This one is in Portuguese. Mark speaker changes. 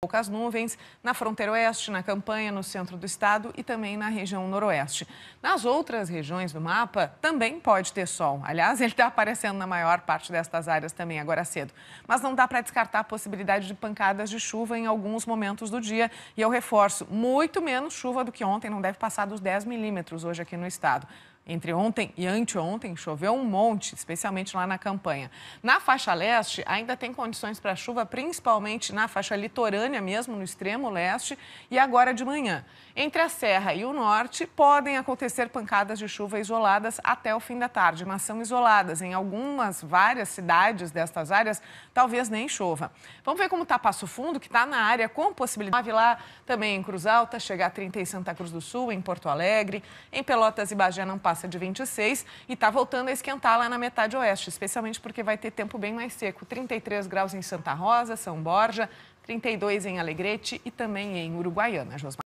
Speaker 1: Poucas nuvens na fronteira oeste, na campanha, no centro do estado e também na região noroeste. Nas outras regiões do mapa também pode ter sol. Aliás, ele está aparecendo na maior parte destas áreas também agora cedo. Mas não dá para descartar a possibilidade de pancadas de chuva em alguns momentos do dia. E eu reforço, muito menos chuva do que ontem, não deve passar dos 10 milímetros hoje aqui no estado. Entre ontem e anteontem, choveu um monte, especialmente lá na campanha. Na faixa leste, ainda tem condições para chuva, principalmente na faixa litorânea mesmo, no extremo leste, e agora de manhã. Entre a serra e o norte, podem acontecer pancadas de chuva isoladas até o fim da tarde, mas são isoladas. Em algumas, várias cidades destas áreas, talvez nem chova. Vamos ver como está Passo Fundo, que está na área com possibilidade lá também em Cruz Alta, chegar a 30 em Santa Cruz do Sul, em Porto Alegre, em Pelotas e Bagé não passa passa de 26 e está voltando a esquentar lá na metade oeste, especialmente porque vai ter tempo bem mais seco. 33 graus em Santa Rosa, São Borja, 32 em Alegrete e também em Uruguaiana, Josmar.